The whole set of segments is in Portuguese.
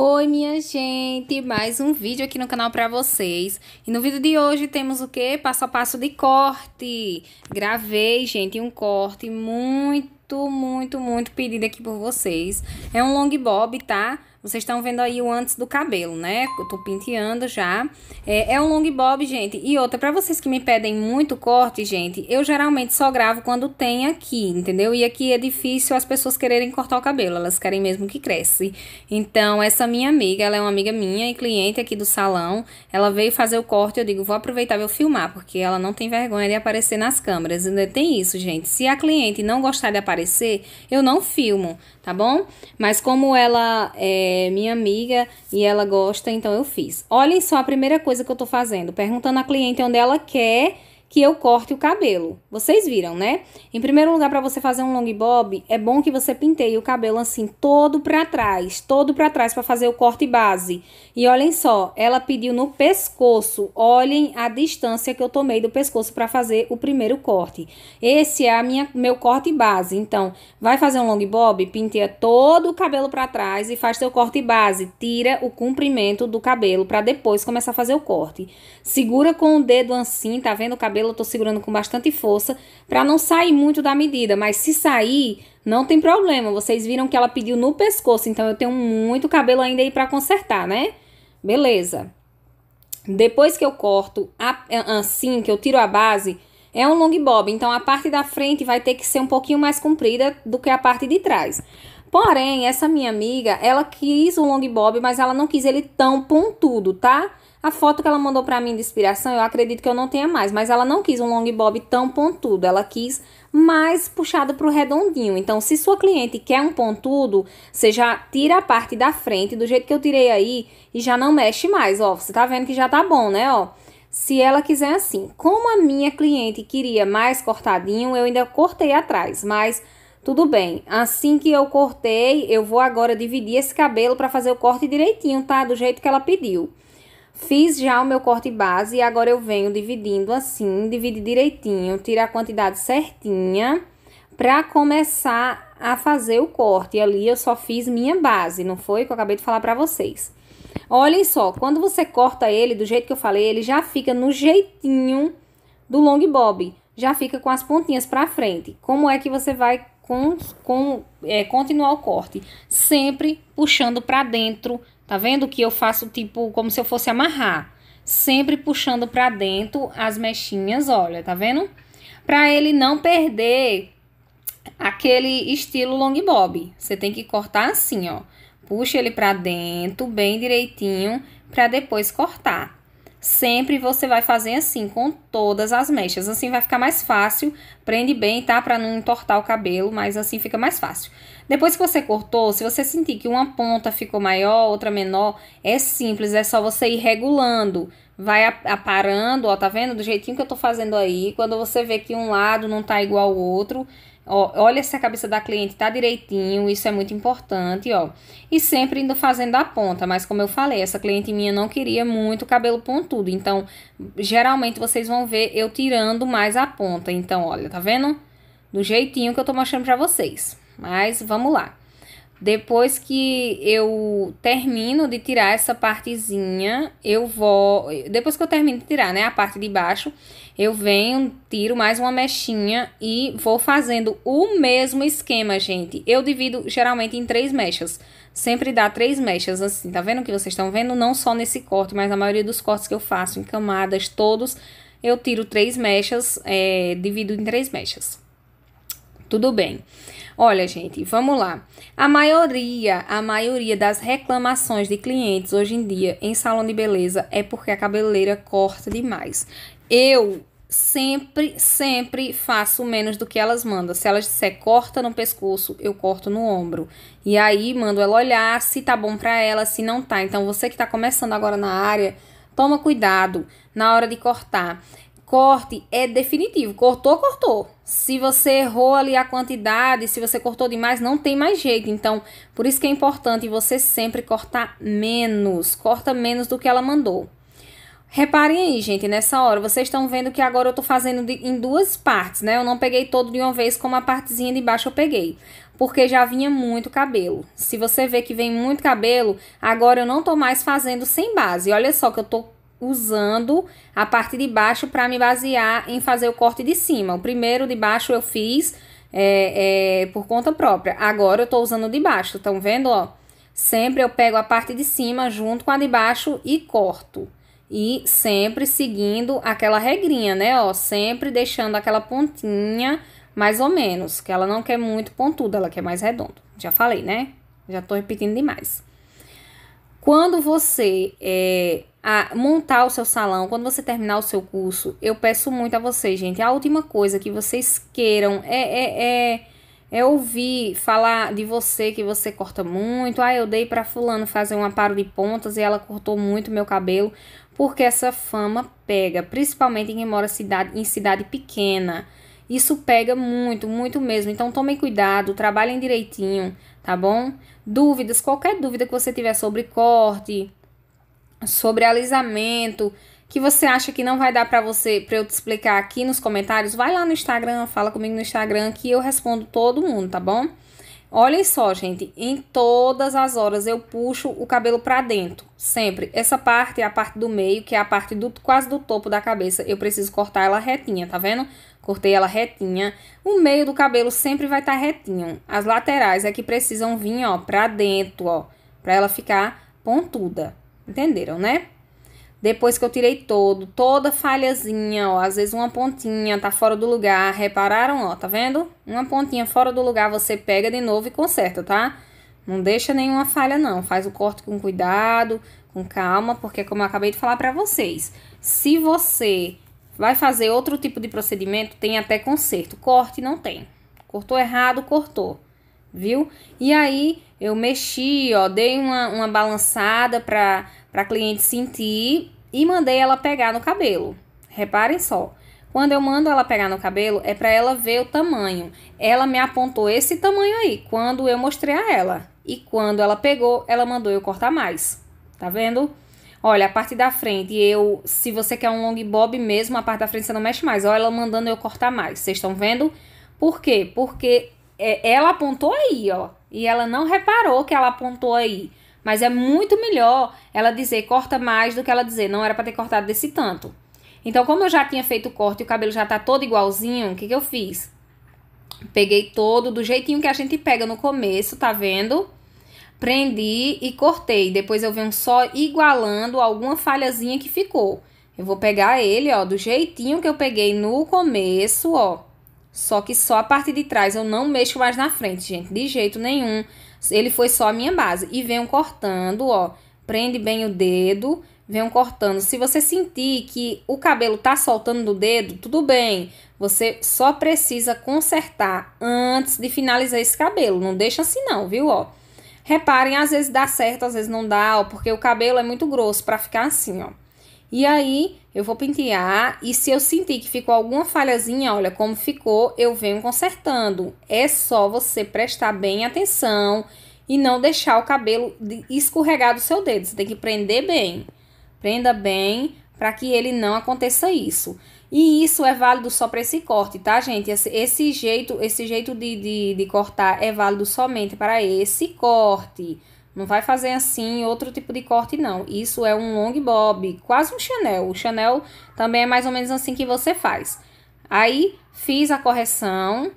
Oi, minha gente! Mais um vídeo aqui no canal para vocês. E no vídeo de hoje temos o que? Passo a passo de corte. Gravei, gente, um corte muito, muito, muito pedido aqui por vocês. É um long bob, tá? Vocês estão vendo aí o antes do cabelo, né? Eu tô penteando já. É, é um long bob, gente. E outra, para vocês que me pedem muito corte, gente, eu geralmente só gravo quando tem aqui, entendeu? E aqui é difícil as pessoas quererem cortar o cabelo, elas querem mesmo que cresce. Então, essa minha amiga, ela é uma amiga minha e cliente aqui do salão, ela veio fazer o corte, eu digo, vou aproveitar e vou filmar, porque ela não tem vergonha de aparecer nas câmeras. Ainda tem isso, gente. Se a cliente não gostar de aparecer, eu não filmo, tá bom? Mas como ela é é minha amiga e ela gosta, então eu fiz. Olhem só a primeira coisa que eu tô fazendo, perguntando à cliente onde ela quer que eu corte o cabelo. Vocês viram, né? Em primeiro lugar, para você fazer um long bob, é bom que você pinteie o cabelo assim todo para trás, todo para trás para fazer o corte base. E olhem só, ela pediu no pescoço. Olhem a distância que eu tomei do pescoço para fazer o primeiro corte. Esse é a minha meu corte base. Então, vai fazer um long bob, pinteia todo o cabelo para trás e faz seu corte base. Tira o comprimento do cabelo para depois começar a fazer o corte. Segura com o dedo assim, tá vendo o cabelo cabelo eu tô segurando com bastante força para não sair muito da medida, mas se sair, não tem problema. Vocês viram que ela pediu no pescoço, então eu tenho muito cabelo ainda aí para consertar, né? Beleza. Depois que eu corto a, assim, que eu tiro a base, é um long bob, então a parte da frente vai ter que ser um pouquinho mais comprida do que a parte de trás. Porém, essa minha amiga, ela quis um long bob, mas ela não quis ele tão pontudo, tá? A foto que ela mandou para mim de inspiração, eu acredito que eu não tenha mais, mas ela não quis um long bob tão pontudo, ela quis mais puxado para o redondinho. Então, se sua cliente quer um pontudo, você já tira a parte da frente do jeito que eu tirei aí e já não mexe mais, ó. Você tá vendo que já tá bom, né, ó? Se ela quiser assim, como a minha cliente queria mais cortadinho, eu ainda cortei atrás, mas tudo bem. Assim que eu cortei, eu vou agora dividir esse cabelo para fazer o corte direitinho, tá? Do jeito que ela pediu. Fiz já o meu corte base e agora eu venho dividindo assim, dividir direitinho, tira a quantidade certinha para começar a fazer o corte. E ali eu só fiz minha base, não foi que eu acabei de falar para vocês. Olhem só, quando você corta ele do jeito que eu falei, ele já fica no jeitinho do long bob, já fica com as pontinhas para frente. Como é que você vai com, com, é, continuar o corte? Sempre puxando para dentro Tá vendo que eu faço tipo como se eu fosse amarrar, sempre puxando para dentro as mechinhas, olha, tá vendo? Para ele não perder aquele estilo long bob. Você tem que cortar assim, ó. Puxa ele para dentro, bem direitinho, para depois cortar. Sempre você vai fazer assim com todas as mechas. Assim vai ficar mais fácil. Prende bem, tá? Para não entortar o cabelo, mas assim fica mais fácil. Depois que você cortou, se você sentir que uma ponta ficou maior, outra menor, é simples, é só você ir regulando. Vai aparando, ó, tá vendo? Do jeitinho que eu tô fazendo aí. Quando você vê que um lado não tá igual ao outro, ó, olha se a cabeça da cliente tá direitinho, isso é muito importante, ó. E sempre indo fazendo a ponta, mas como eu falei, essa cliente minha não queria muito cabelo pontudo. Então, geralmente vocês vão ver eu tirando mais a ponta. Então, olha, tá vendo? Do jeitinho que eu tô mostrando pra vocês mas vamos lá. Depois que eu termino de tirar essa partezinha, eu vou. Depois que eu termino de tirar, né, a parte de baixo, eu venho, tiro mais uma mechinha e vou fazendo o mesmo esquema, gente. Eu divido geralmente em três mechas. Sempre dá três mechas assim, tá vendo o que vocês estão vendo? Não só nesse corte, mas a maioria dos cortes que eu faço em camadas, todos, eu tiro três mechas, é, divido em três mechas. Tudo bem. Olha, gente, vamos lá. A maioria, a maioria das reclamações de clientes hoje em dia em salão de beleza é porque a cabeleireira corta demais. Eu sempre, sempre faço menos do que elas mandam. Se elas disser corta no pescoço, eu corto no ombro. E aí mando ela olhar se tá bom para ela, se não tá. Então você que tá começando agora na área, toma cuidado na hora de cortar corte é definitivo. Cortou, cortou. Se você errou ali a quantidade, se você cortou demais, não tem mais jeito. Então, por isso que é importante você sempre cortar menos. Corta menos do que ela mandou. Reparem aí, gente, nessa hora, vocês estão vendo que agora eu tô fazendo de, em duas partes, né? Eu não peguei todo de uma vez, como a partezinha de baixo eu peguei, porque já vinha muito cabelo. Se você vê que vem muito cabelo, agora eu não tô mais fazendo sem base. Olha só que eu tô usando a parte de baixo para me basear em fazer o corte de cima. O primeiro de baixo eu fiz é, é, por conta própria. Agora eu estou usando de baixo, estão vendo? Ó? Sempre eu pego a parte de cima junto com a de baixo e corto. E sempre seguindo aquela regrinha, né? Ó, sempre deixando aquela pontinha mais ou menos, que ela não quer muito pontuda, ela quer mais redondo. Já falei, né? Já tô repetindo demais. Quando você é, a montar o seu salão, quando você terminar o seu curso, eu peço muito a vocês, gente. A última coisa que vocês queiram é, é, é, é ouvir falar de você que você corta muito. Ah, eu dei para fulano fazer um aparo de pontas e ela cortou muito meu cabelo, porque essa fama pega, principalmente quem mora cidade, em cidade pequena. Isso pega muito, muito mesmo. Então tomem cuidado, trabalhem direitinho, tá bom? Dúvidas, qualquer dúvida que você tiver sobre corte, sobre alisamento, que você acha que não vai dar para você, para eu te explicar aqui nos comentários, vai lá no Instagram, fala comigo no Instagram que eu respondo todo mundo, tá bom? Olhem só, gente, em todas as horas eu puxo o cabelo para dentro, sempre. Essa parte é a parte do meio, que é a parte do quase do topo da cabeça. Eu preciso cortar ela retinha, tá vendo? Cortei ela retinha. O meio do cabelo sempre vai estar tá retinho. As laterais é que precisam vir, ó, para dentro, ó, para ela ficar pontuda. Entenderam, né? Depois que eu tirei todo, toda falhazinha, ó, às vezes uma pontinha tá fora do lugar, repararam, ó, tá vendo? Uma pontinha fora do lugar, você pega de novo e conserta, tá? Não deixa nenhuma falha não, faz o corte com cuidado, com calma, porque como eu acabei de falar para vocês, se você vai fazer outro tipo de procedimento, tem até conserto, corte não tem. Cortou errado, cortou viu? E aí eu mexi, ó, dei uma, uma balançada para a cliente sentir e mandei ela pegar no cabelo. Reparem só. Quando eu mando ela pegar no cabelo, é para ela ver o tamanho. Ela me apontou esse tamanho aí quando eu mostrei a ela. E quando ela pegou, ela mandou eu cortar mais. Tá vendo? Olha, a parte da frente, eu, se você quer um long bob mesmo, a parte da frente você não mexe mais. Olha ela mandando eu cortar mais. Vocês estão vendo? Por quê? Porque é, ela apontou aí, ó. E ela não reparou que ela apontou aí. Mas é muito melhor ela dizer corta mais do que ela dizer não era para ter cortado desse tanto. Então, como eu já tinha feito o corte e o cabelo já tá todo igualzinho, o que, que eu fiz? Peguei todo do jeitinho que a gente pega no começo, tá vendo? Prendi e cortei. Depois eu venho só igualando alguma falhazinha que ficou. Eu vou pegar ele, ó, do jeitinho que eu peguei no começo, ó. Só que só a parte de trás, eu não mexo mais na frente, gente, de jeito nenhum. Ele foi só a minha base. E venham cortando, ó, prende bem o dedo, venham cortando. Se você sentir que o cabelo tá soltando do dedo, tudo bem. Você só precisa consertar antes de finalizar esse cabelo. Não deixa assim não, viu, ó. Reparem, às vezes dá certo, às vezes não dá, ó, porque o cabelo é muito grosso para ficar assim, ó. E aí, eu vou pentear e se eu sentir que ficou alguma falhazinha, olha como ficou, eu venho consertando. É só você prestar bem atenção e não deixar o cabelo escorregar do seu dedo. Você tem que prender bem. Prenda bem para que ele não aconteça isso. E isso é válido só para esse corte, tá, gente? Esse, esse jeito, esse jeito de, de, de cortar é válido somente para esse corte. Não vai fazer assim, outro tipo de corte, não. Isso é um long bob, quase um Chanel. O Chanel também é mais ou menos assim que você faz. Aí, fiz a correção,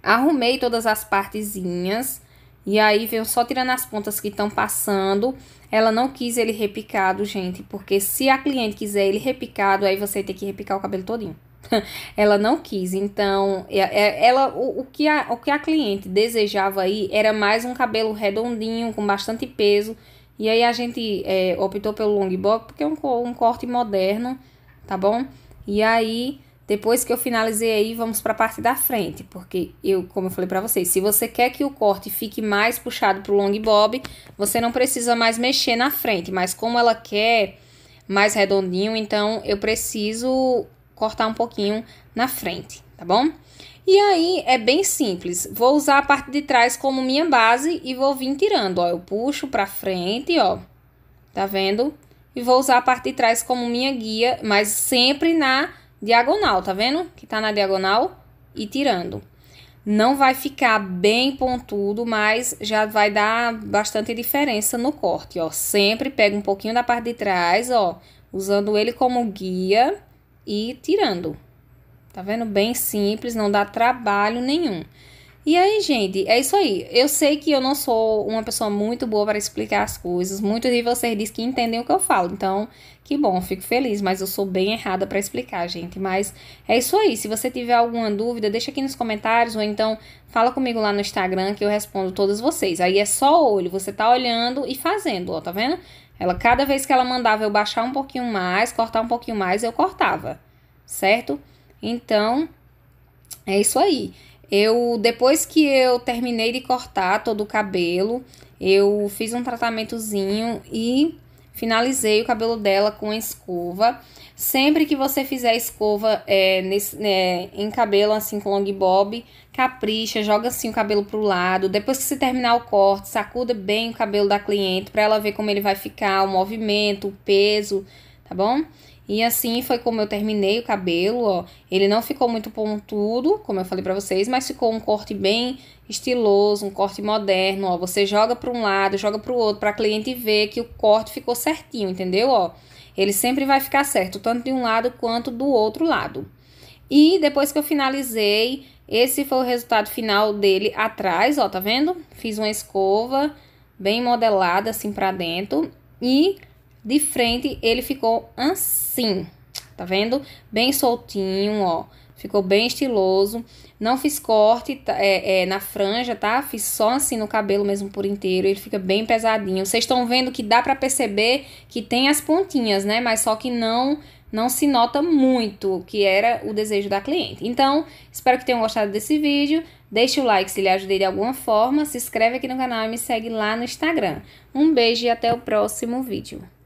arrumei todas as partezinhas, e aí veio só tirando as pontas que estão passando. Ela não quis ele repicado, gente, porque se a cliente quiser ele repicado, aí você tem que repicar o cabelo todinho. ela não quis. Então, é, é, ela o, o, que a, o que a cliente desejava aí era mais um cabelo redondinho, com bastante peso. E aí a gente é, optou pelo bob porque é um, um corte moderno, tá bom? E aí, depois que eu finalizei aí, vamos para a parte da frente, porque eu, como eu falei para vocês, se você quer que o corte fique mais puxado pro long bob, você não precisa mais mexer na frente, mas como ela quer mais redondinho, então eu preciso cortar um pouquinho na frente, tá bom? E aí é bem simples. Vou usar a parte de trás como minha base e vou vir tirando, ó. Eu puxo para frente, ó. Tá vendo? E vou usar a parte de trás como minha guia, mas sempre na diagonal, tá vendo? Que tá na diagonal e tirando. Não vai ficar bem pontudo, mas já vai dar bastante diferença no corte, ó. Sempre pega um pouquinho da parte de trás, ó, usando ele como guia e tirando. Tá vendo? Bem simples, não dá trabalho nenhum. E aí, gente, é isso aí. Eu sei que eu não sou uma pessoa muito boa para explicar as coisas. Muitos de vocês dizem que entendem o que eu falo. Então, que bom, fico feliz, mas eu sou bem errada para explicar, gente. Mas é isso aí. Se você tiver alguma dúvida, deixa aqui nos comentários ou então fala comigo lá no Instagram que eu respondo todas vocês. Aí é só olho, você tá olhando e fazendo, ó, tá vendo? Ela cada vez que ela mandava eu baixar um pouquinho mais, cortar um pouquinho mais, eu cortava, certo? Então, é isso aí. Eu depois que eu terminei de cortar todo o cabelo, eu fiz um tratamentozinho e finalizei o cabelo dela com escova. Sempre que você fizer escova é, nesse, é, em cabelo assim com long bob, capricha, joga assim o cabelo pro lado. Depois que você terminar o corte, sacuda bem o cabelo da cliente para ela ver como ele vai ficar, o movimento, o peso, tá bom? E assim foi como eu terminei o cabelo, ó. Ele não ficou muito pontudo, como eu falei para vocês, mas ficou um corte bem estiloso, um corte moderno, ó. Você joga para um lado, joga para o outro, para cliente ver que o corte ficou certinho, entendeu, ó? Ele sempre vai ficar certo, tanto de um lado quanto do outro lado. E depois que eu finalizei, esse foi o resultado final dele atrás, ó, tá vendo? Fiz uma escova bem modelada assim pra dentro e de frente ele ficou assim, tá vendo? Bem soltinho, ó. Ficou bem estiloso. Não fiz corte tá, é, é, na franja, tá? Fiz só assim no cabelo mesmo por inteiro. Ele fica bem pesadinho. Vocês estão vendo que dá pra perceber que tem as pontinhas, né? Mas só que não não se nota muito que era o desejo da cliente. Então, espero que tenham gostado desse vídeo. Deixe o like se lhe ajudei de alguma forma. Se inscreve aqui no canal e me segue lá no Instagram. Um beijo e até o próximo vídeo.